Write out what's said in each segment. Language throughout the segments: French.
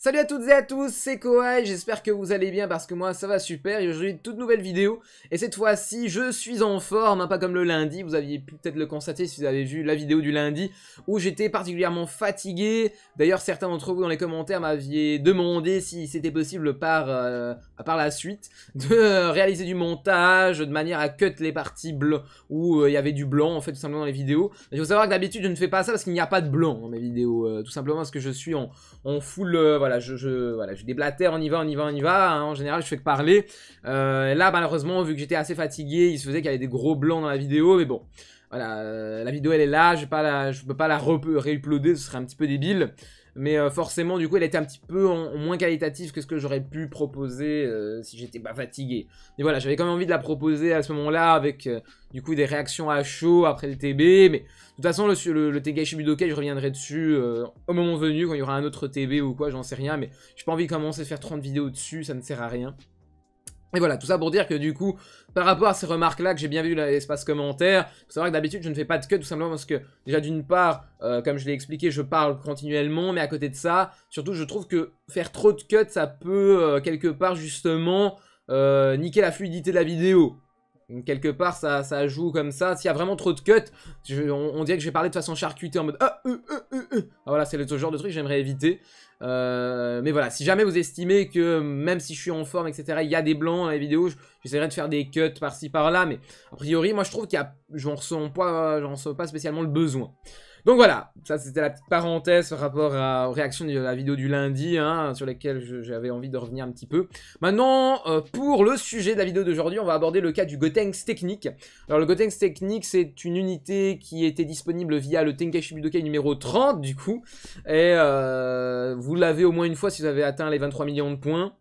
Salut à toutes et à tous, c'est Koai, j'espère que vous allez bien parce que moi ça va super, et aujourd'hui toute nouvelle vidéo, et cette fois-ci je suis en forme, hein, pas comme le lundi, vous aviez pu peut-être le constater si vous avez vu la vidéo du lundi, où j'étais particulièrement fatigué, d'ailleurs certains d'entre vous dans les commentaires m'aviez demandé si c'était possible par, euh, par la suite, de réaliser du montage, de manière à cut les parties bleues, où euh, il y avait du blanc en fait tout simplement dans les vidéos, il faut savoir que d'habitude je ne fais pas ça parce qu'il n'y a pas de blanc dans mes vidéos, euh, tout simplement parce que je suis en, en full voilà, je, je, voilà, je déblatère, on y va, on y va, on y va. Hein, en général, je fais que parler. Euh, là, malheureusement, vu que j'étais assez fatigué, il se faisait qu'il y avait des gros blancs dans la vidéo, mais bon. Voilà, euh, la vidéo elle est là, je ne peux pas la, réuploader, ce serait un petit peu débile. Mais euh, forcément, du coup, elle était un petit peu moins qualitative que ce que j'aurais pu proposer euh, si j'étais pas fatigué. Mais voilà, j'avais quand même envie de la proposer à ce moment-là avec euh, du coup des réactions à chaud après le TB. Mais de toute façon, le, le, le Tegashi je reviendrai dessus au moment venu quand il y aura un autre TB ou quoi, j'en sais rien. Mais j'ai pas envie de commencer à faire 30 vidéos dessus, ça ne sert à rien. Et voilà, tout ça pour dire que du coup, par rapport à ces remarques-là que j'ai bien vu l'espace commentaire, C'est vrai que d'habitude je ne fais pas de cut tout simplement parce que déjà d'une part, euh, comme je l'ai expliqué, je parle continuellement, mais à côté de ça, surtout je trouve que faire trop de cuts, ça peut euh, quelque part justement euh, niquer la fluidité de la vidéo. quelque part, ça, ça joue comme ça. S'il y a vraiment trop de cuts, on, dirait que j'ai parlé de façon charcutée en mode ah, ah voilà, c'est le genre de truc que j'aimerais éviter. Euh, mais voilà, si jamais vous estimez que même si je suis en forme, etc., il y a des blancs dans les vidéos, j'essaierai de faire des cuts par-ci par-là, mais a priori, moi je trouve qu'il y a, j'en ressens pas, j'en ressens pas spécialement le besoin. Donc voilà, ça c'était la petite parenthèse par rapport à, aux réactions de la vidéo du lundi, hein, sur lesquelles j'avais envie de revenir un petit peu. Maintenant, euh, pour le sujet de la vidéo d'aujourd'hui, on va aborder le cas du Gotenks Technique. Alors le Gotenks Technique, c'est une unité qui était disponible via le Tenkaichi Budokai numéro 30 du coup, et euh, vous l'avez au moins une fois si vous avez atteint les 23 millions de points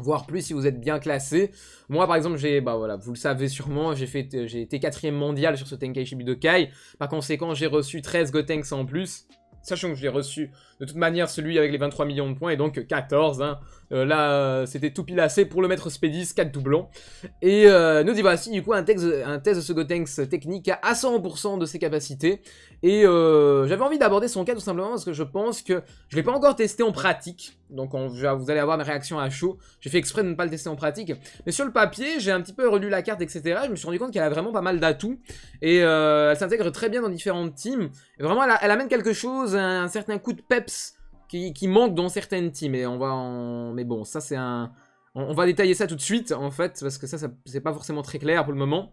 voire plus si vous êtes bien classé. Moi, par exemple, j'ai, bah voilà, vous le savez sûrement, j'ai fait, j'ai été quatrième mondial sur ce de Kai. Par conséquent, j'ai reçu 13 Gotenks en plus. Sachant que je l'ai reçu, de toute manière, celui avec les 23 millions de points, et donc 14. Hein. Euh, là, euh, c'était tout pilassé pour le mettre Spedis, 4 doublons. Et euh, nous y voici du coup un, texte, un test de ce Gotenks technique à 100% de ses capacités. Et j'avais envie d'aborder son cas tout simplement parce que je pense que je ne l'ai pas encore testé en pratique. Donc vous allez avoir mes réaction à chaud. J'ai fait exprès de ne pas le tester en pratique. Mais sur le papier, j'ai un petit peu relu la carte, etc. Je me suis rendu compte qu'elle a vraiment pas mal d'atouts. Et euh, elle s'intègre très bien dans différentes teams. Et vraiment, elle, amène quelque chose, un, certain coup de peps qui, manque dans certaines teams. Et on va Mais bon, ça c'est un... On, va détailler ça tout de suite, en fait, parce que ça, ça c'est pas forcément très clair pour le moment.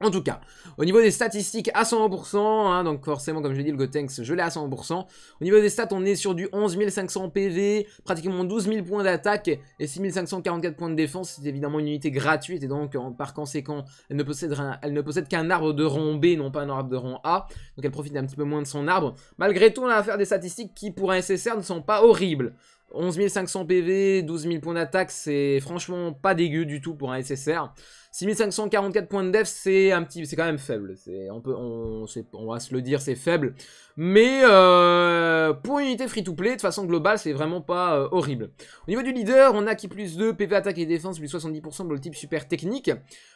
En tout cas, au niveau des statistiques à 100%, hein, donc forcément comme je l'ai dit, le Gotenks, je l'ai à 100%. Au niveau des stats, on est sur du 11 500 PV, pratiquement 12 000 points d'attaque et 6 544 points de défense. C'est évidemment une unité gratuite et donc par conséquent, elle ne possède, possède qu'un arbre de rang B, non pas un arbre de rang A. Donc elle profite un petit peu moins de son arbre. Malgré tout, on a affaire à des statistiques qui pour un SSR ne sont pas horribles. 11 500 PV, 12 000 points d'attaque, c'est franchement pas dégueu du tout pour un SSR. 6544 points de def, c'est un petit, c'est quand même faible. C'est, on peut, on, on va se le dire, c'est faible. Mais euh, pour une unité free-to-play, de façon globale, c'est vraiment pas euh, horrible. Au niveau du leader, on a qui plus 2, PV attaque et défense, plus 70% pour le type super technique.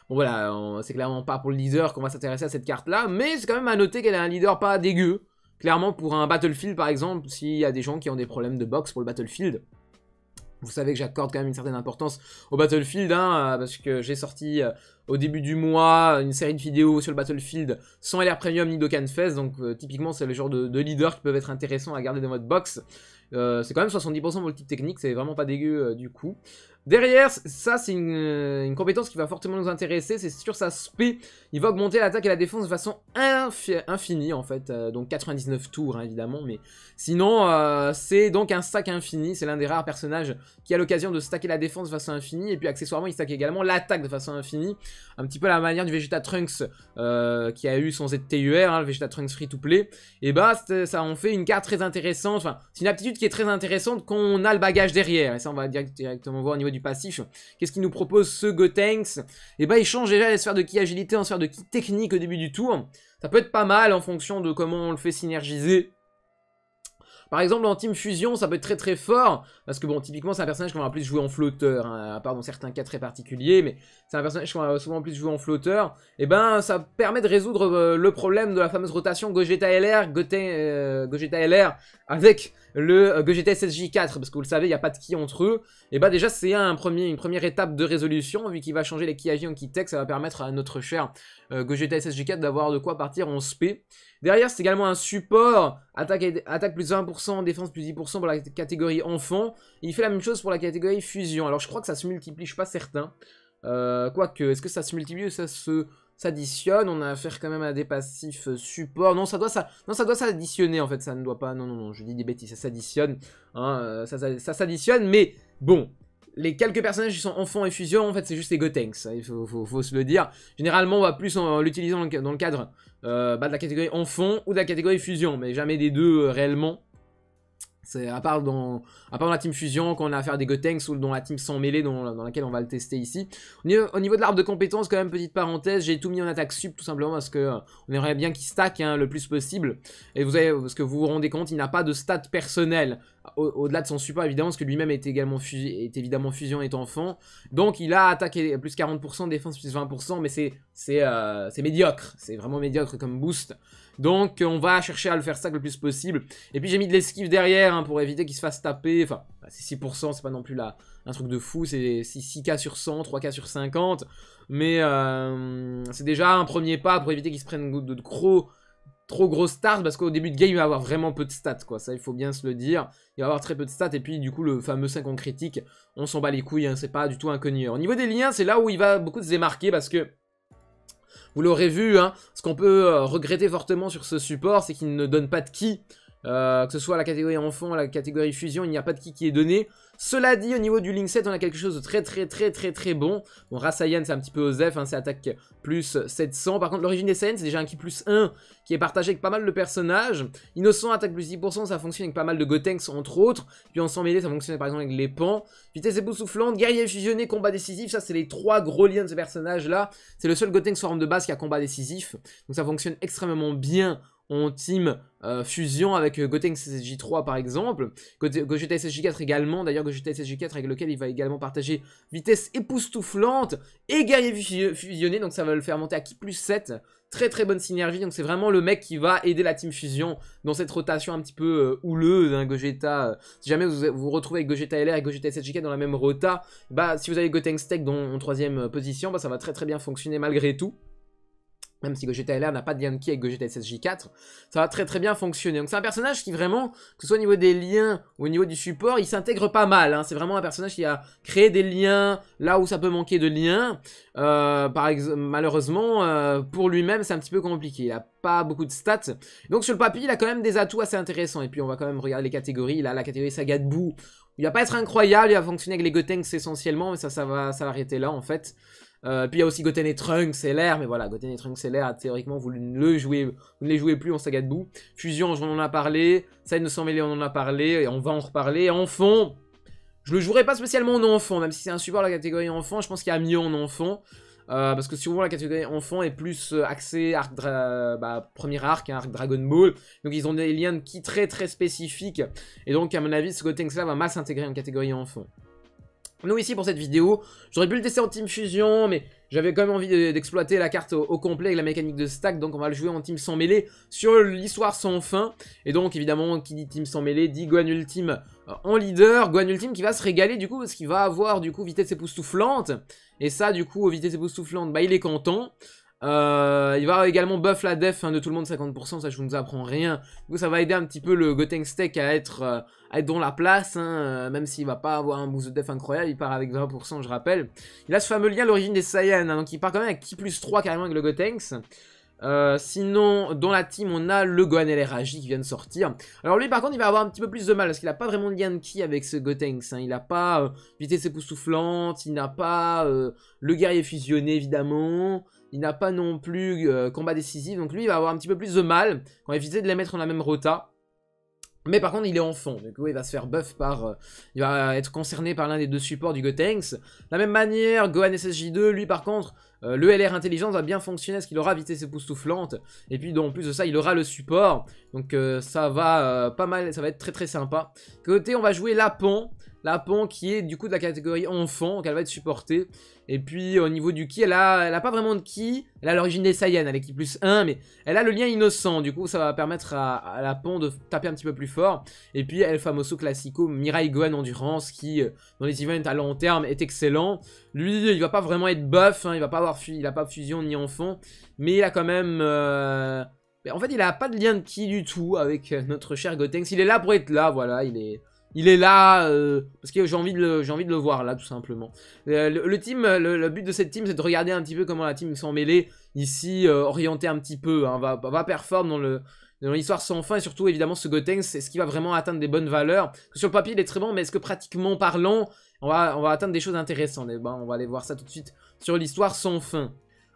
Bon voilà, c'est clairement pas pour le leader qu'on va s'intéresser à cette carte-là, mais c'est quand même à noter qu'elle a un leader pas dégueu. Clairement, pour un Battlefield, par exemple, s'il y a des gens qui ont des problèmes de box pour le Battlefield, vous savez que j'accorde quand même une certaine importance au Battlefield, hein, euh, parce que j'ai sorti euh, au début du mois une série de vidéos sur le Battlefield sans LR Premium ni Dokkan Fest, donc euh, typiquement c'est le genre de, leader leaders qui peuvent être intéressants à garder dans votre box. c'est quand même 70% pour le type technique, c'est vraiment pas dégueu du coup. Derrière, ça c'est une, compétence qui va fortement nous intéresser, c'est sur sa SP, Il va augmenter l'attaque et la défense de façon infinie en fait, euh, donc 99 tours hein, évidemment, mais sinon euh, c'est donc un stack infini, c'est l'un des rares personnages qui a l'occasion de stacker la défense de façon infinie, et puis accessoirement il stack également l'attaque de façon infinie, un petit peu à la manière du Vegeta Trunks euh, qui a eu son ZTUR, hein, le Vegeta Trunks Free to Play, et bah ça en fait une carte très intéressante, enfin c'est une aptitude qui est très intéressante qu'on a le bagage derrière, et ça on va directement voir au niveau du passif. Qu'est-ce qu'il nous propose ce Gotenks Eh ben, il change déjà la sphère de ki agilité en sphère de ki technique au début du tour. Ça peut être pas mal en fonction de comment on le fait synergiser. Par exemple, en Team Fusion, ça peut être très très fort, parce que bon, typiquement, c'est un personnage qu'on va plus jouer en flotteur, hein, à part dans certains cas très particuliers, mais c'est un personnage qu'on va souvent plus jouer en flotteur. Et eh ben, ça permet de résoudre euh, le problème de la fameuse rotation Gogeta LR, euh, Gogeta LR, avec le euh, GoGT SSJ4, parce que vous le savez, il n'y a pas de qui entre eux, et bah déjà c'est un premier, une première étape de résolution, vu qu'il va changer les qui en qui tech, ça va permettre à notre cher euh, SSJ4 d'avoir de quoi partir en SP. Derrière, c'est également un support, attaque, attaque plus 20%, défense plus 10% pour la catégorie enfant. Il fait la même chose pour la catégorie fusion. Alors je crois que ça se multiplie, je suis pas certain. Euh, quoique, est-ce que ça se multiplie ou ça se s'additionne. On a affaire quand même à des passifs euh, support. Non, ça doit ça, non, ça doit s'additionner en fait. Ça ne doit pas. Non, non, non. Je dis des bêtises. Ça s'additionne. Hein, euh, ça, s'additionne. Mais bon, les quelques personnages qui sont enfants et fusion, en fait, c'est juste les Gotenks, il faut, se le dire. Généralement, on va plus en l'utilisant dans, le cadre euh, bah, de la catégorie enfant ou de la catégorie fusion, mais jamais des deux réellement. C'est à part dans à part la team fusion quand on a affaire des Gotenks ou dans la team sans mêlée dans, laquelle on va le tester ici. Au niveau, de l'arbre de compétences quand même petite parenthèse, j'ai tout mis en attaque sub tout simplement parce que on aimerait bien qu'il stack hein, le plus possible et vous avez parce que vous vous rendez compte, il n'a pas de stats personnel au-delà de son support évidemment parce que lui-même est également est évidemment fusion étant enfant. Donc il a attaqué plus 40 défense plus 20 mais c'est euh, c'est médiocre, c'est vraiment médiocre comme boost. Donc on va chercher à le faire ça le plus possible. Et puis j'ai mis de l'esquive derrière hein, pour éviter qu'il se fasse taper. Enfin, bah, c'est 6%, c'est pas non plus là un truc de fou. C'est 6K sur 100, 3K sur 50. Mais euh, c'est déjà un premier pas pour éviter qu'il se prenne de, de gros trop grosse stars parce qu'au début de game il va avoir vraiment peu de stats quoi, ça il faut bien se le dire, il va avoir très peu de stats et puis du coup le fameux 5 en critique, on s'en bat les couilles, hein. c'est pas du tout un Au niveau des liens c'est là où il va beaucoup se démarquer parce que vous l'aurez vu, hein, ce qu'on peut euh, regretter fortement sur ce support, c'est qu'il ne donne pas de qui. Euh, que ce soit la catégorie enfant, la catégorie fusion, il n'y a pas de qui qui est donné. Cela dit, au niveau du Link 7, on a quelque chose de très très très très très bon. Bon, Rassayan, c'est un petit peu Ozef, hein, c'est attaque plus 700. Par contre, l'origine des Saiyans, c'est déjà un qui plus 1 qui est partagé avec pas mal de personnages. Innocent, attaque plus 10%, ça fonctionne avec pas mal de Gotenks, entre autres. Puis en 100 mêlée, ça fonctionne par exemple avec les pans. Vitesse époustouflante, guerrier fusionné, combat décisif. Ça, c'est les trois gros liens de ce personnage-là. C'est le seul Gotenks forme de base qui a combat décisif. Donc ça fonctionne extrêmement bien en team euh, fusion avec euh, Goten SSJ3 par exemple, Gogeta SSJ4 également, d'ailleurs Gogeta SSJ4 avec lequel il va également partager vitesse époustouflante et guerrier fusionné, donc ça va le faire monter à qui plus 7, très très bonne synergie, donc c'est vraiment le mec qui va aider la team fusion dans cette rotation un petit peu euh, houleuse, hein, Gogeta, si jamais vous vous retrouvez avec Gogeta LR et Gogeta 4 dans la même rota, bah si vous avez Goten dans en troisième position, bah ça va très très bien fonctionner malgré tout même si Gogeta LR n'a pas de lien de qui avec Gogeta SSJ4, ça va très très bien fonctionner. Donc c'est un personnage qui vraiment, que ce soit au niveau des liens ou au niveau du support, il s'intègre pas mal. Hein. C'est vraiment un personnage qui a créé des liens là où ça peut manquer de liens. Euh, malheureusement, euh, pour lui-même, c'est un petit peu compliqué. Il a pas beaucoup de stats. Donc sur le papier, il a quand même des atouts assez intéressants. Et puis on va quand même regarder les catégories. Là, la catégorie Saga de Bou, il va pas être incroyable, il va fonctionner avec les Gotenks essentiellement, mais ça, ça va s'arrêter là en fait. Euh, puis il y a aussi Goten et Trunks c'est l'air, mais voilà, Goten et Trunks c'est l'air, théoriquement, vous ne, jouez, vous les jouez plus en saga de boue. Fusion, on en a parlé. Side s'en mêlé on en a parlé. Et on va en reparler. Enfant, je le jouerai pas spécialement en enfant, même si c'est un support la catégorie enfant. Je pense qu'il y a mieux en enfant. Euh, parce que souvent la catégorie enfant est plus euh, axée arc bah, premier arc, hein, arc Dragon Ball. Donc ils ont des liens de qui très très spécifiques. Et donc à mon avis, ce Gotenks là va mal s'intégrer en catégorie enfant. Nous ici pour cette vidéo, j'aurais pu le tester en Team Fusion, mais j'avais quand même envie d'exploiter la carte au, complet avec la mécanique de stack, donc on va le jouer en Team sans mêlée sur l'histoire sans fin. Et donc évidemment, qui dit Team sans mêlée dit Guan Ultime euh, en leader, Guan Ultime qui va se régaler du coup, parce qu'il va avoir du coup vitesse époustouflante, et ça du coup, vitesse époustouflante, bah il est content. Euh, il va également buff la def hein, de tout le monde 50%, ça je vous apprends rien. Du coup ça va aider un petit peu le Gotenks Steak à être, euh, être dans la place, hein, euh, même s'il va pas avoir un boost de def incroyable, il part avec 20% je rappelle. Il a ce fameux lien à l'origine des Saiyans, hein, donc il part quand même avec qui plus 3 carrément avec le Gotenks. sinon, dans la team, on a le Gohan et qui vient de sortir. Alors lui, par contre, il va avoir un petit peu plus de mal, parce qu'il n'a pas vraiment de lien de ki avec ce Gotenks. Il n'a pas vitesse époustouflante, il n'a pas le guerrier fusionné, évidemment. Il n'a pas non plus euh, combat décisif. Donc lui, il va avoir un petit peu plus de mal. On va éviter de les mettre dans la même rota. Mais par contre, il est en fond. Du coup, il va se faire buff par... Euh, il va être concerné par l'un des deux supports du Gotenks. De la même manière, Gohan SSJ2, lui par contre... Euh, le LR intelligence va bien fonctionner parce qu'il aura évité ses époustouflante et puis en plus de ça il aura le support donc ça va pas mal ça va être très très sympa côté on va jouer Lapon la Pon qui est du coup de la catégorie enfant, qu'elle va être supportée. Et puis au niveau du ki, elle a, elle pas vraiment de ki, elle a l'origine des Saiyans, elle est ki plus 1, mais elle a le lien innocent, du coup ça va permettre à, la pon de taper un petit peu plus fort. Et puis El Famoso Classico, Mirai Gohan Endurance, qui euh, dans les events à long terme est excellent. Lui, il va pas vraiment être buff, hein. il va pas avoir il a pas fusion ni enfant, mais il a quand même... Euh, en fait, il a pas de lien de ki du tout avec euh, notre cher Gotenks, il est là pour être là, voilà, il est... Il est là, euh, parce que j'ai envie, de le, envie de le voir là, tout simplement. Euh, le, team, euh, le, but de cette team, c'est de regarder un petit peu comment la team s'en mêlée. Ici, orientée orienter un petit peu, On hein. va, va performer dans le l'histoire sans fin, et surtout, évidemment, ce Gotenks, c'est ce qui va vraiment atteindre des bonnes valeurs. Sur le papier, il est très bon, mais est-ce que pratiquement parlant, on va, on va atteindre des choses intéressantes eh ben, on va aller voir ça tout de suite sur l'histoire sans fin.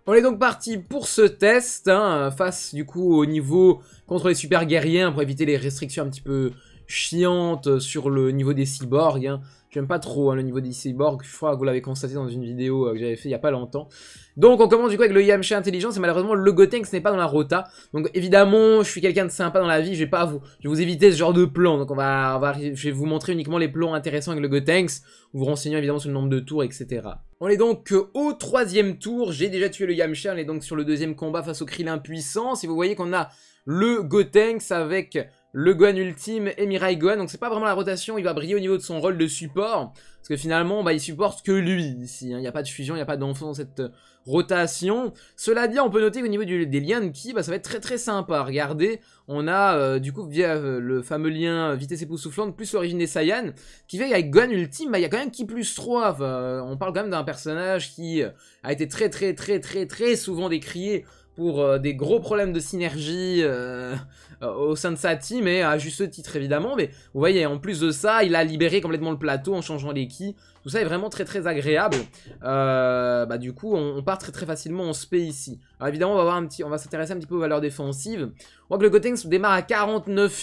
On est donc parti pour ce test, hein, face du coup au niveau contre les super guerriers, hein, pour éviter les restrictions un petit peu chiante sur le niveau des cyborgs. Hein. J'aime pas trop hein, le niveau des cyborgs, je crois que vous l'avez constaté dans une vidéo euh, que j'avais fait il y a pas longtemps. Donc on commence du coup avec le Yamcha intelligent, et malheureusement le Gotenks n'est pas dans la rota. Donc évidemment je suis quelqu'un de sympa dans la vie, je vais pas vous, je vais éviter ce genre de plan. Donc on va, je vais vous montrer uniquement les plans intéressants avec le Gotenks, vous renseignant évidemment sur le nombre de tours, etc. On est donc euh, au troisième tour, j'ai déjà tué le Yamcha, on est donc sur le deuxième combat face au Krill impuissant. Si vous voyez qu'on a le Gotenks avec le Gohan ultime et Mirai Gohan. Donc c'est pas vraiment la rotation, il va briller au niveau de son rôle de support. Parce que finalement, bah, il supporte que lui ici. Hein. Il n'y a pas de fusion, il n'y a pas d'enfant dans cette rotation. Cela dit, on peut noter qu'au niveau des liens de ki, bah, ça va être très très sympa. Regardez, on a euh, du coup via euh, le fameux lien euh, vitesse soufflante plus l'origine des Saiyans, qui fait qu'avec Gohan ultime, bah, il y a quand même ki plus 3. on parle quand même d'un personnage qui a été très très très très très souvent décrié pour euh, des gros problèmes de synergie euh, euh, au sein de sa team, et à juste titre évidemment, mais vous voyez, en plus de ça, il a libéré complètement le plateau en changeant les keys, tout ça est vraiment très très agréable, bah du coup on, part très très facilement en SP ici. Alors évidemment on va, va s'intéresser un petit peu aux valeurs défensives, on voit que le Gotenks démarre à 49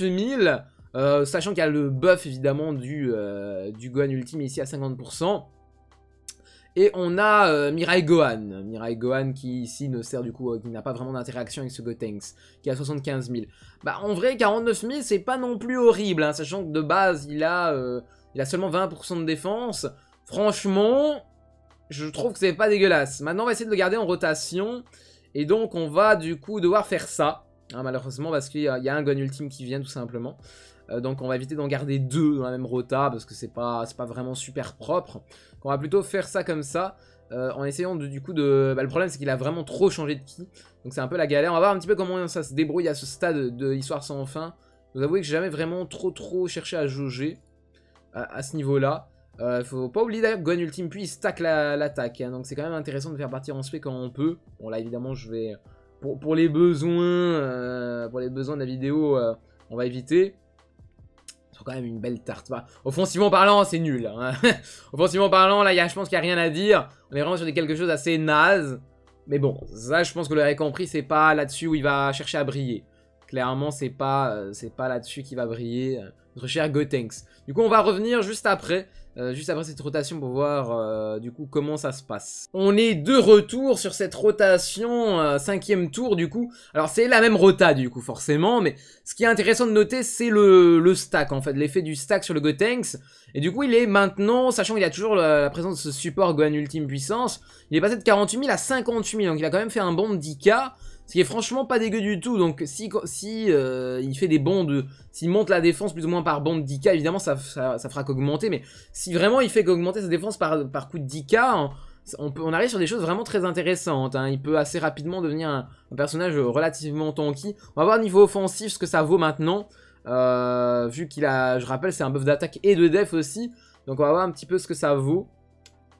000, sachant qu'il y a le buff évidemment du, du Gohan Ultime ici à 50%, et on a euh, Mirai Gohan. Mirai Gohan qui ici ne sert du coup, euh, qui n'a pas vraiment d'interaction avec ce Gotenks, qui a 75 000. Bah en vrai 49 000 c'est pas non plus horrible, hein, sachant que de base il a, euh, il a seulement 20% de défense. Franchement, je trouve que c'est pas dégueulasse. Maintenant on va essayer de le garder en rotation. Et donc on va du coup devoir faire ça. Hein, malheureusement parce qu'il y, a un gun ultime qui vient tout simplement. Euh, donc on va éviter d'en garder deux dans la même rota parce que c'est pas, pas vraiment super propre. on va plutôt faire ça comme ça. Euh, en essayant de, du coup de... Bah, le problème c'est qu'il a vraiment trop changé de qui donc c'est un peu la galère. On va voir un petit peu comment ça se débrouille à ce stade de l'histoire sans fin. vous avouez que j'ai jamais vraiment trop trop cherché à jauger à, ce niveau-là. Euh, faut pas oublier d'ailleurs que Ultime puis il stack l'attaque, hein. donc c'est quand même intéressant de faire partir en spé quand on peut. Bon là évidemment je vais... Pour, pour les besoins euh, pour les besoins de la vidéo, on va éviter quand même une belle tarte. offensivement parlant, c'est nul. Hein. offensivement parlant, là, y je pense qu'il n'y a rien à dire. On est vraiment sur quelque chose d'assez naze. Mais bon, ça, je pense que vous l'avez compris, c'est pas là-dessus où il va chercher à briller. Clairement, c'est pas, euh, pas là-dessus qu'il va briller notre cher Gotenks. Du coup, on va revenir juste après, euh, juste après cette rotation pour voir euh, du coup comment ça se passe. On est de retour sur cette rotation, euh, cinquième tour du coup. Alors c'est la même rota du coup forcément, mais ce qui est intéressant de noter c'est le, stack en fait, l'effet du stack sur le Gotenks. Et du coup il est maintenant, sachant qu'il y a toujours la, présence de ce support Gohan Ultime Puissance, il est passé de 48 000 à 58 000, donc il a quand même fait un bon 10k. Ce qui est franchement pas dégueu du tout. Donc si, si euh, il fait des bons S'il monte la défense plus ou moins par bande 10k, évidemment ça, ça, fera qu'augmenter. Mais si vraiment il fait qu'augmenter sa défense par, par coup de 10k, on, arrive sur des choses vraiment très intéressantes. Hein. Il peut assez rapidement devenir un, personnage relativement tanky. On va voir au niveau offensif ce que ça vaut maintenant. Euh, vu qu'il a, je rappelle, c'est un buff d'attaque et de def aussi. Donc on va voir un petit peu ce que ça vaut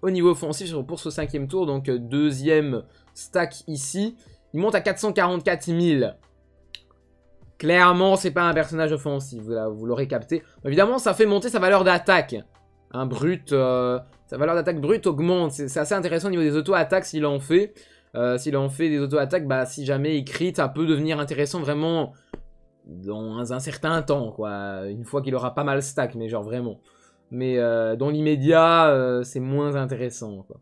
au niveau offensif pour ce cinquième tour. Donc euh, deuxième stack ici. Il monte à 444 000. Clairement, c'est pas un personnage offensif, vous l'aurez capté. Évidemment, ça fait monter sa valeur d'attaque. Un hein, brut, euh, sa valeur d'attaque brute augmente. C'est assez intéressant au niveau des auto-attaques s'il en fait. Euh, s'il en fait des auto-attaques, bah, si jamais il crit, ça peut devenir intéressant vraiment dans un, certain temps, quoi. Une fois qu'il aura pas mal stack, mais genre vraiment. Mais euh, dans l'immédiat, c'est moins intéressant, quoi.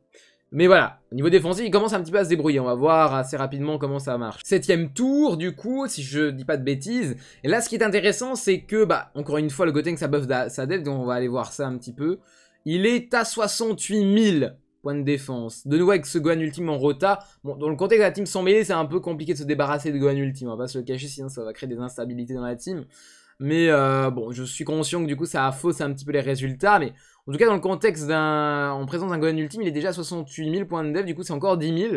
Mais voilà, au niveau défensif, il commence un petit peu à se débrouiller. On va voir assez rapidement comment ça marche. Septième tour, du coup, si je dis pas de bêtises. Et là, ce qui est intéressant, c'est que, bah, encore une fois, le Gotenks ça buff sa dette, donc on va aller voir ça un petit peu. Il est à 68 000 points de défense. De nouveau, avec ce Gohan Ultime en rota. Bon, dans le contexte de la team sans mêlée, c'est un peu compliqué de se débarrasser de Gohan Ultime. On va pas se le cacher, sinon ça va créer des instabilités dans la team. Mais euh, bon, je suis conscient que du coup ça fausse un petit peu les résultats, mais en tout cas dans le contexte d'un... En présence d'un Gohan Ultime, il est déjà à 68 000 points de dev, du coup c'est encore 10 000.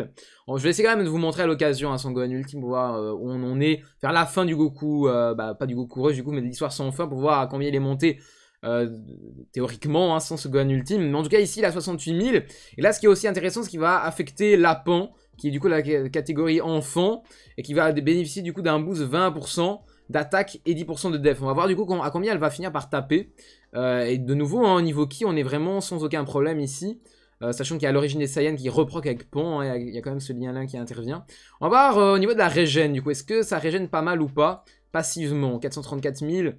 je vais essayer quand même de vous montrer à l'occasion hein, son Gohan Ultime pour voir euh, où on en est, vers la fin du Goku, euh, bah pas du Goku Rush du coup, mais de l'histoire sans fin pour voir à combien il est monté. théoriquement hein, sans ce Gohan ultime mais en tout cas ici il a 68 000 et là ce qui est aussi intéressant c'est qu'il va affecter l'Apan, qui est du coup la catégorie enfant et qui va bénéficier du coup d'un boost 20% d'attaque et 10% de def. On va voir du coup à combien elle va finir par taper. Euh, et de nouveau, hein, au niveau qui, on est vraiment sans aucun problème ici. Euh, sachant qu'il y a l'origine des Saiyans qui reproque avec Pont, hein, il y, a quand même ce lien-là qui intervient. On va voir euh, au niveau de la régène, du coup, est-ce que ça régène pas mal ou pas Passivement, 434 000,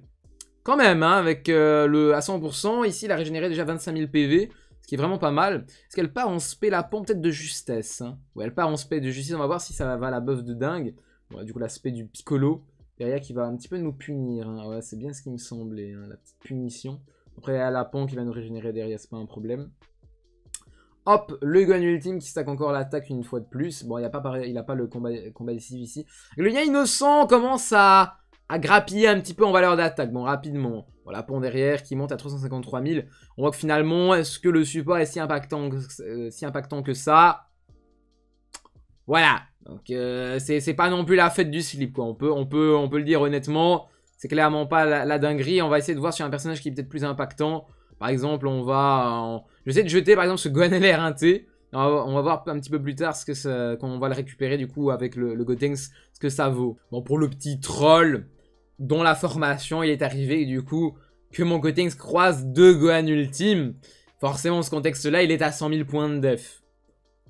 quand même, hein, avec le à 100%, ici, il a régénéré déjà 25 000 PV, ce qui est vraiment pas mal. Est-ce qu'elle part en spé la pompe peut-être de justesse ou elle part en spé de justesse, on va voir si ça va, à la buff de dingue. du coup, l'aspect du Piccolo, Derrière qui va un petit peu nous punir. Hein. Ouais, c'est bien ce qui me semblait, hein, la petite punition. Après, il y a Lapon qui va nous régénérer derrière, c'est pas un problème. Hop, le gun ultime qui stack encore l'attaque une fois de plus. Bon, il n'a a, pas il a pas le combat, combat décisif ici. Le lien innocent commence à, à grappiller un petit peu en valeur d'attaque. Bon, rapidement. Voilà, pont derrière qui monte à 353 000. On voit que finalement, est-ce que le support est si impactant euh, si impactant que ça Voilà, donc euh, c'est pas non plus la fête du slip quoi. On peut, on peut, on peut le dire honnêtement. C'est clairement pas la, dinguerie. On va essayer de voir sur un personnage qui est peut-être plus impactant. Par exemple, on va... Je vais de jeter par exemple ce lr 1 t on va voir un petit peu plus tard ce que ça, quand on va le récupérer du coup avec le, Gotenks, ce que ça vaut. Bon, pour le petit troll dont la formation il est arrivé et du coup que mon Gotenks croise deux Gohan ultimes, forcément ce contexte là il est à 100 000 points de def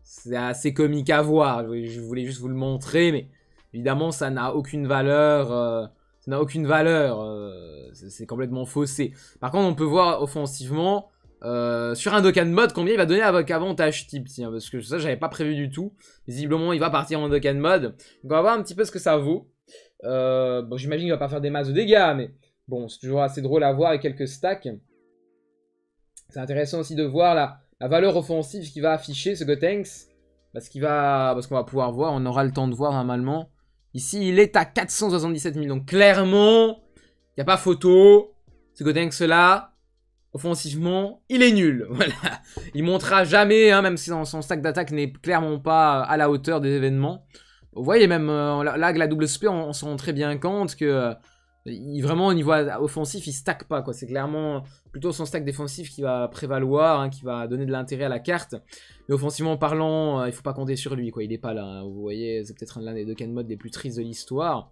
c'est assez comique à voir. Je voulais juste vous le montrer, mais évidemment, ça n'a aucune valeur. Euh, ça n'a aucune valeur. Euh, c'est complètement faussé. Par contre, on peut voir offensivement. Euh, sur un Dokkan mode, combien il va donner avec avantage type Parce que ça, j'avais pas prévu du tout. Visiblement, il va partir en Dokkan mode. Donc, on va voir un petit peu ce que ça vaut. bon, j'imagine qu'il va pas faire des masses de dégâts, mais bon, c'est toujours assez drôle à voir avec quelques stacks. C'est intéressant aussi de voir là la valeur offensive qui va afficher ce Gotenks. Parce qu'il va, parce qu'on va pouvoir voir, on aura le temps de voir normalement. Ici, il est à 477 000. Donc clairement, il n'y a pas photo. Ce Gotenks là, offensivement, il est nul. Voilà. Il montera jamais, hein, même si son stack d'attaque n'est clairement pas à la hauteur des événements. Vous voyez même, euh, là là, la double SP, on, on se rend très bien compte que euh, il, vraiment, au niveau offensif, il stack pas. C'est clairement plutôt son stack défensif qui va prévaloir, hein, qui va donner de l'intérêt à la carte. Mais offensivement parlant, euh, il faut pas compter sur lui. Quoi. Il n'est pas là. Hein. Vous voyez, c'est peut-être l'un des deux cas de mode les plus tristes de l'histoire.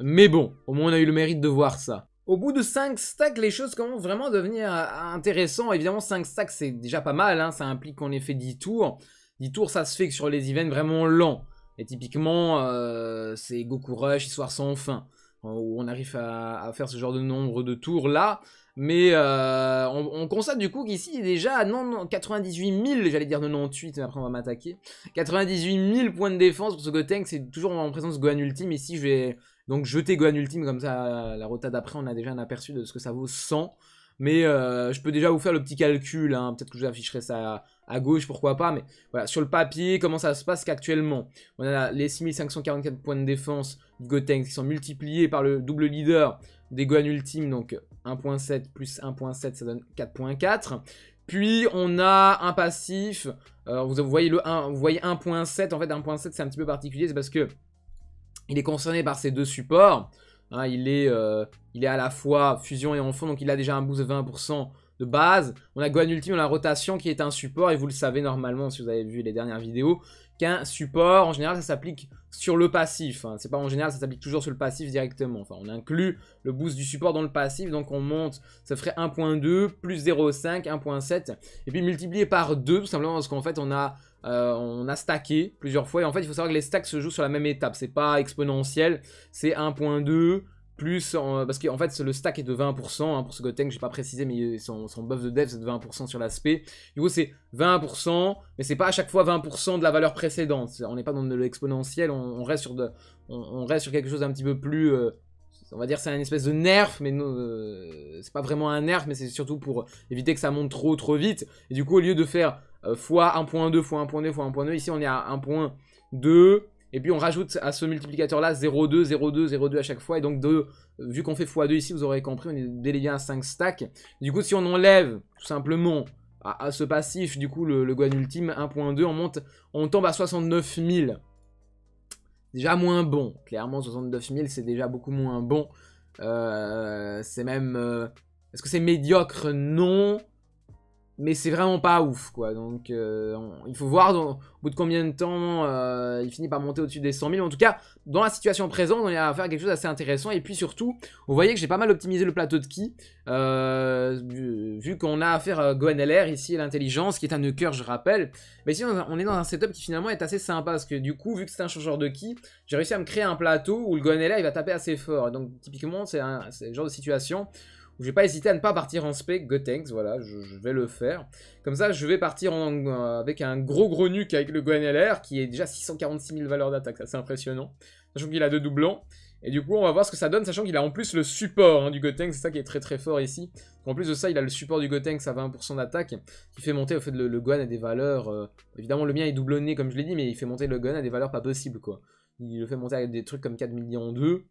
Mais bon, au moins on a eu le mérite de voir ça. Au bout de 5 stacks, les choses commencent vraiment à devenir euh, intéressantes. Évidemment, 5 stacks, c'est déjà pas mal. Hein. Ça implique qu'on ait fait 10 tours. 10 tours, ça se fait que sur les events vraiment lents. Et typiquement, euh, c'est Goku Rush, Histoire sans fin. Hein, où on arrive à, faire ce genre de nombre de tours là. Mais euh, on, constate du coup qu'ici déjà non, non, 98 000, j'allais dire 98, mais après on va m'attaquer. 98 000 points de défense pour ce tank, c'est toujours en présence de Gohan Ultime. Ici je vais donc jeter Gohan Ultime, comme ça la rota d'après on a déjà un aperçu de ce que ça vaut 100. Mais euh, je peux déjà vous faire le petit calcul, hein. peut-être que je vous afficherai ça à gauche, pourquoi pas. Mais voilà, sur le papier, comment ça se passe qu'actuellement On a les 6544 points de défense de Gotenks qui sont multipliés par le double leader des Gohan Ultime, donc 1.7 plus 1.7, ça donne 4.4. Puis on a un passif, vous voyez le 1, vous voyez 1.7, en fait 1.7 c'est un petit peu particulier, c'est parce que il est concerné par ces deux supports. Hein, il, est, euh, il est à la fois fusion et enfant, donc il a déjà un boost de 20% de base. On a Gohan Ultime, on a Rotation qui est un support, et vous le savez normalement si vous avez vu les dernières vidéos, qu'un support, en général, ça s'applique sur le passif. Hein. C'est pas en général, ça s'applique toujours sur le passif directement. Enfin, on inclut le boost du support dans le passif, donc on monte, ça ferait 1.2 plus 0.5, 1.7, et puis multiplié par 2, tout simplement parce qu'en fait, on a... Euh, on a stacké plusieurs fois et en fait il faut savoir que les stacks se jouent sur la même étape, c'est pas exponentiel, c'est 1.2, plus, en, parce qu'en fait, le stack est de 20%, hein, pour ce que j'ai pas précisé, mais son, buff de dev, c'est de 20% sur l'aspect. Du coup, c'est 20%, mais c'est pas à chaque fois 20% de la valeur précédente. On n'est pas dans de l'exponentiel, on, reste sur on, reste sur quelque chose d'un petit peu plus... Euh, on va dire c'est une espèce de nerf, mais euh, c'est pas vraiment un nerf, mais c'est surtout pour éviter que ça monte trop trop vite. Et du coup, au lieu de faire euh, fois 12 fois 12 fois 12 ici on est à 1.2, et puis on rajoute à ce multiplicateur là 0,2, 0,2, 0,2 à chaque fois. Et donc vu qu'on fait x2 ici, vous aurez compris, on est délégué à 5 stacks. Du coup, si on enlève tout simplement à, ce passif, du coup le, le guan ultime 1.2, on monte, on tombe à 69 000. Déjà moins bon. Clairement, 69 000, c'est déjà beaucoup moins bon. Euh, c'est même... Euh, est-ce que c'est médiocre Non mais c'est vraiment pas ouf, quoi. Donc, euh, il faut voir au bout de combien de temps euh, il finit par monter au-dessus des 100 000. En tout cas, dans la situation présente, on est à faire quelque chose d'assez intéressant. Et puis surtout, vous voyez que j'ai pas mal optimisé le plateau de qui, euh, vu, qu'on a affaire à LR, ici, l'intelligence, qui est un coeur je rappelle. Mais ici, on est dans un setup qui finalement est assez sympa, parce que du coup, vu que c'est un changeur de qui, j'ai réussi à me créer un plateau où le GoNLR, il va taper assez fort. Donc, typiquement, c'est le genre de situation je vais pas hésiter à ne pas partir en spec Gotenks, voilà, je, vais le faire. Comme ça, je vais partir en, euh, avec un gros gros nuque avec le Gohan LR, qui est déjà 646 000 valeurs d'attaque, c'est impressionnant. Sachant qu'il a deux doublons. Et du coup, on va voir ce que ça donne, sachant qu'il a en plus le support hein, du Gotenks, c'est ça qui est très très fort ici. En plus de ça, il a le support du Gotenks à 20% d'attaque, qui fait monter au fait le, le à des valeurs... Euh, évidemment, le mien est doublonné, comme je l'ai dit, mais il fait monter le Gohan à des valeurs pas possibles, quoi. Il le fait monter avec des trucs comme 4 millions 2.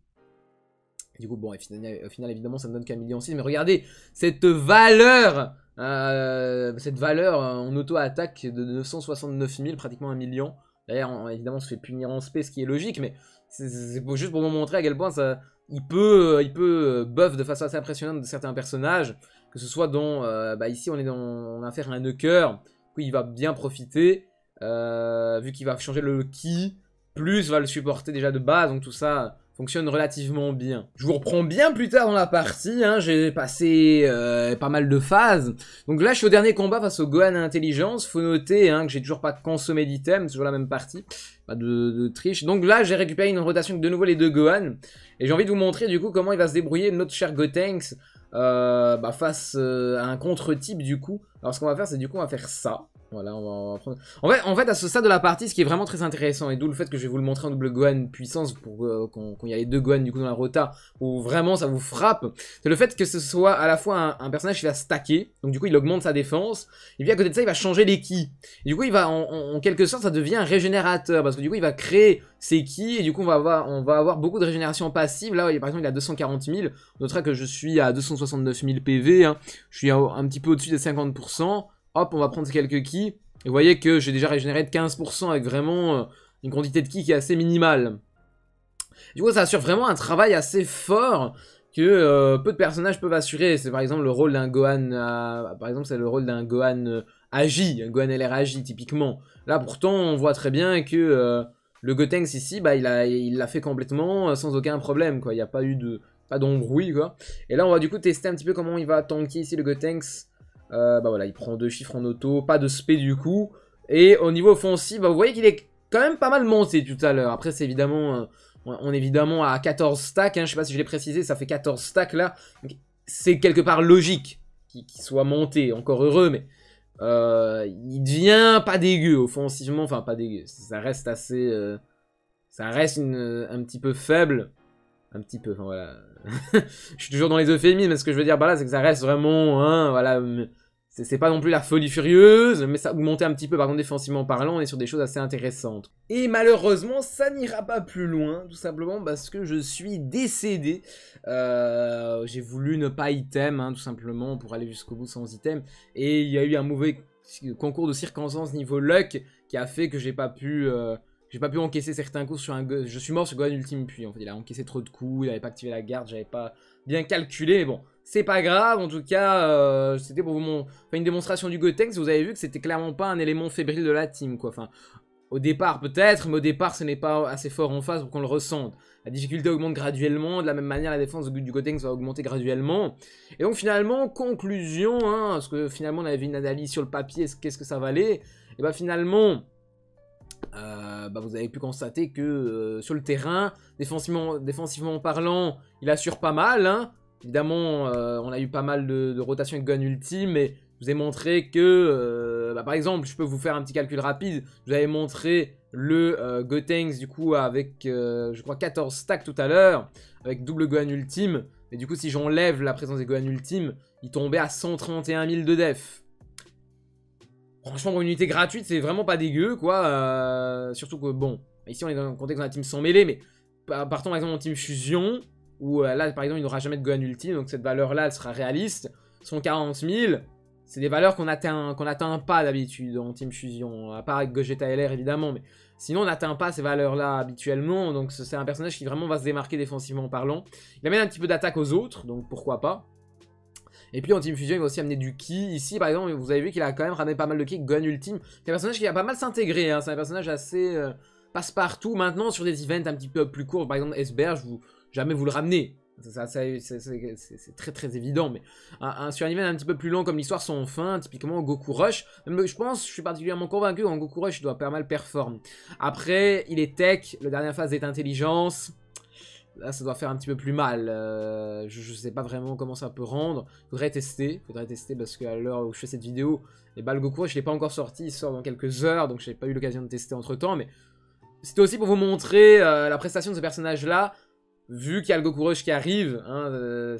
Du coup, bon, au final, évidemment, ça ne donne qu'un million 6. Mais regardez, cette valeur, euh, cette valeur en auto-attaque de 969 000, pratiquement un million. D'ailleurs, évidemment, on se fait punir en spé, ce qui est logique, mais c'est juste pour vous montrer à quel point ça, il peut, euh, il peut euh, buff de façon assez impressionnante de certains personnages. Que ce soit dans, bah ici, on est dans, a affaire un nuker, Du il va bien profiter, vu qu'il va changer le ki, plus va le supporter déjà de base, donc tout ça fonctionne relativement bien. Je vous reprends bien plus tard dans la partie, hein, j'ai passé euh, pas mal de phases. Donc là je suis au dernier combat face au Gohan intelligence, faut noter hein, que j'ai toujours pas consommé d'items, toujours la même partie, pas de, triche. Donc là j'ai récupéré une rotation de nouveau les deux Gohan, et j'ai envie de vous montrer du coup comment il va se débrouiller notre cher Gotenks euh, bah, face euh, à un contre-type du coup. Alors ce qu'on va faire c'est du coup on va faire ça. Voilà, on va, En fait, en fait, à ce stade de la partie, ce qui est vraiment très intéressant, et d'où le fait que je vais vous le montrer en double Gohan puissance, pour euh, qu'on y a les deux Gohan du coup dans la rota, où vraiment ça vous frappe, c'est le fait que ce soit à la fois un, personnage qui va stacker, donc du coup il augmente sa défense, et puis à côté de ça il va changer les ki. du coup il va, en, quelque sorte, ça devient régénérateur, parce que du coup il va créer ses qui et du coup on va avoir, on va avoir beaucoup de régénération passive. Là, par exemple, il a 240 000, on notera que je suis à 269 000 PV, je suis un petit peu au-dessus des 50%, Hop, on va prendre quelques qui. Et vous voyez que j'ai déjà régénéré de 15% avec vraiment euh, une quantité de ki qui est assez minimale. Du coup, ça assure vraiment un travail assez fort que euh, peu de personnages peuvent assurer. C'est par exemple le rôle d'un Gohan, euh, par exemple c'est le rôle d'un Gohan agi, un Gohan LR agi typiquement. Là pourtant on voit très bien que le Gotenks ici, bah, il l'a fait complètement sans aucun problème quoi. Il n'y a pas eu de pas d'embrouille quoi. Et là on va du coup tester un petit peu comment il va tanker ici le Gotenks euh, bah voilà, il prend deux chiffres en auto, pas de spé du coup. Et au niveau offensif, bah, vous voyez qu'il est quand même pas mal monté tout à l'heure. Après, c'est évidemment... Euh, on est évidemment à 14 stacks, hein. je sais pas si je l'ai précisé, ça fait 14 stacks là. C'est quelque part logique qu'il soit monté, encore heureux, mais euh, il devient pas dégueu offensivement, enfin pas dégueu, ça reste assez... ça reste un petit peu faible, un petit peu, enfin voilà, je suis toujours dans les euphémismes, mais ce que je veux dire, bah là, c'est que ça reste vraiment, hein, voilà, c'est pas non plus la folie furieuse, mais ça augmenté un petit peu, par contre, défensivement parlant, on est sur des choses assez intéressantes. Et malheureusement, ça n'ira pas plus loin, tout simplement parce que je suis décédé. Euh, j'ai voulu ne pas item, hein, tout simplement, pour aller jusqu'au bout sans item, et il y a eu un mauvais concours de circonstances niveau luck qui a fait que j'ai pas pu euh, j'ai pas pu encaisser certains coups sur un... Je suis mort sur Gohan Ultime puis, en fait. Il a encaissé trop de coups, il avait pas activé la garde, j'avais pas bien calculé. Mais bon, c'est pas grave. En tout cas, euh, c'était pour vous mon... une démonstration du Gotenks. Vous avez vu que c'était clairement pas un élément fébrile de la team, quoi. Enfin, au départ peut-être, mais au départ ce n'est pas assez fort en face pour qu'on le ressente. La difficulté augmente graduellement, de la même manière la défense du Gotenks va augmenter graduellement. Et donc finalement, conclusion, parce hein, que finalement on avait une analyse sur le papier, qu'est-ce que ça valait Et bah finalement, euh, bah, vous avez pu constater que euh, sur le terrain, défensivement, parlant, il assure pas mal. Hein. Évidemment, euh, on a eu pas mal de, rotations avec Gohan ultime, mais je vous ai montré que, bah, par exemple, je peux vous faire un petit calcul rapide. Je vous avais montré le Gotenks, du coup, avec, je crois, 14 stacks tout à l'heure, avec double Gohan ultime. Et du coup, si j'enlève la présence des Gohan ultime, il tombait à 131 000 de def. Franchement, pour une unité gratuite, c'est vraiment pas dégueu, quoi. Euh, surtout que, bon, ici on est dans le contexte d'un team sans mêlée, mais partons par exemple en team fusion, où euh, là, par exemple, il n'aura jamais de Gohan Ulti, donc cette valeur-là, elle sera réaliste. 40 000, c'est des valeurs qu'on n'atteint qu'on pas d'habitude en team fusion, à part avec Gogeta LR, évidemment, mais sinon, on n'atteint pas ces valeurs-là habituellement, donc c'est un personnage qui vraiment va se démarquer défensivement parlant. Il amène un petit peu d'attaque aux autres, donc pourquoi pas. Et puis en Team Fusion, il va aussi amener du ki. Ici, par exemple, vous avez vu qu'il a quand même ramené pas mal de ki, Gun Ultime. C'est un personnage qui a pas mal s'intégrer, hein. c'est un personnage assez euh, passe-partout. Maintenant, sur des events un petit peu plus courts, par exemple Esber, je vous, jamais vous le ramenez. C'est très très évident, mais sur un event un petit peu plus long comme l'histoire sans fin, typiquement Goku Rush, je pense, je suis particulièrement convaincu qu'en Goku Rush, il doit pas mal performer. Après, il est tech, la dernière phase est intelligence, Là, ça doit faire un petit peu plus mal. Euh, je, ne sais pas vraiment comment ça peut rendre. Faudrait tester. Faudrait tester parce qu'à l'heure où je fais cette vidéo, le Goku je pas encore sorti. Il sort dans quelques heures, donc j'ai pas eu l'occasion de tester entre temps. Mais c'était aussi pour vous montrer euh, la prestation de ce personnage-là. Vu qu'il y a le Goku qui arrive, hein, euh,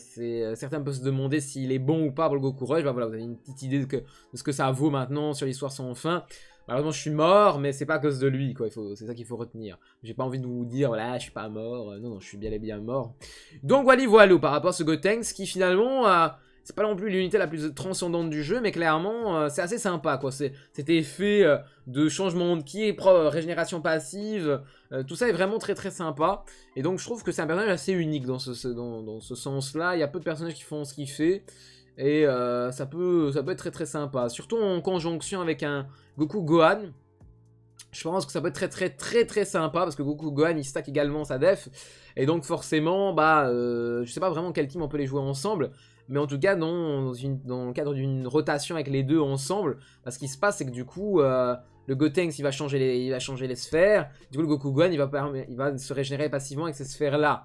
certains peuvent se demander s'il est bon ou pas pour le Goku Bah voilà, vous avez une petite idée de ce que ça vaut maintenant sur l'histoire sans fin. Malheureusement, je suis mort, mais c'est pas à cause de lui, quoi. C'est ça qu'il faut retenir. J'ai pas envie de vous dire, voilà, je suis pas mort. Euh, non, non, je suis bien et bien mort. Donc, voilà, voilou, par rapport à ce Gotenks qui finalement. c'est pas non plus l'unité la plus transcendante du jeu, mais clairement, euh, c'est assez sympa, quoi. Cet effet euh, de changement de qui, régénération passive, tout ça est vraiment très très sympa. Et donc, je trouve que c'est un personnage assez unique dans ce, dans ce sens-là. Il y a peu de personnages qui font ce qu'il fait. Et euh, ça, peut, ça peut être très très sympa. Surtout en conjonction avec un Goku Gohan. Je pense que ça peut être très très très très sympa parce que Goku Gohan il stack également sa def. Et donc forcément, bah, euh, je sais pas vraiment quel team on peut les jouer ensemble. Mais en tout cas, dans, le cadre d'une rotation avec les deux ensemble, parce bah, ce qui se passe c'est que du coup, euh, le Gotenks il va, changer les, il va changer les sphères. Du coup, le Goku Gohan va, il va se régénérer passivement avec ces sphères là.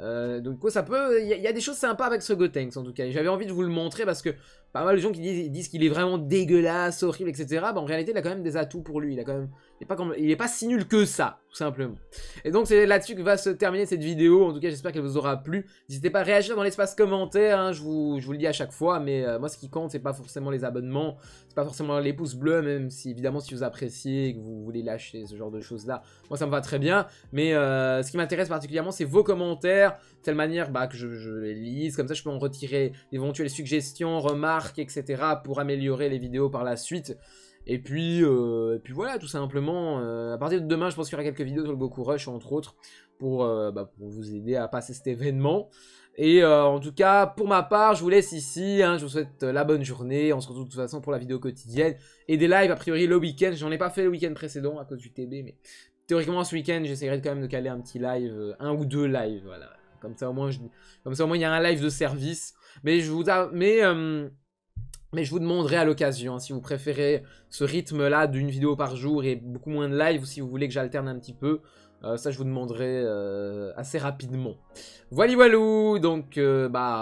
Euh, donc quoi, ça peut, il y, a des choses sympas avec ce Gotenks en tout cas. J'avais envie de vous le montrer parce que pas mal de gens qui disent, qu'il est vraiment dégueulasse, horrible, etc. Bah, en réalité, il a quand même des atouts pour lui. Il a quand même, est pas, il pas si nul que ça, tout simplement. Et donc, c'est là-dessus que va se terminer cette vidéo. En tout cas, j'espère qu'elle vous aura plu. N'hésitez pas à réagir dans l'espace commentaire. Hein. Je, vous, le dis à chaque fois, mais euh, moi, ce qui compte, c'est pas forcément les abonnements, c'est pas forcément les pouces bleus, même si évidemment, si vous appréciez que vous voulez lâcher ce genre de choses-là, moi, ça me va très bien. Mais euh, ce qui m'intéresse particulièrement, c'est vos commentaires, de telle manière bah, que je, je les lise. Comme ça, je peux en retirer d'éventuelles suggestions, remarques etc. pour améliorer les vidéos par la suite. Et puis, euh, puis voilà, tout simplement, euh, à partir de demain, je pense qu'il y aura quelques vidéos sur le Goku Rush, entre autres, pour, euh, bah, vous aider à passer cet événement. Et en tout cas, pour ma part, je vous laisse ici, hein, je vous souhaite la bonne journée, on se retrouve de toute façon pour la vidéo quotidienne, et des lives, a priori, le week-end, j'en ai pas fait le week-end précédent à cause du TB, mais théoriquement, ce week-end, j'essaierai quand même de caler un petit live, un ou deux lives, voilà. Comme ça, au moins, comme ça, au moins, il y a un live de service. Mais je vous, mais mais je vous demanderai à l'occasion, hein, si vous préférez ce rythme-là d'une vidéo par jour et beaucoup moins de live, ou si vous voulez que j'alterne un petit peu, euh, ça je vous demanderai euh, assez rapidement. Voilà, voilà, donc euh, bah...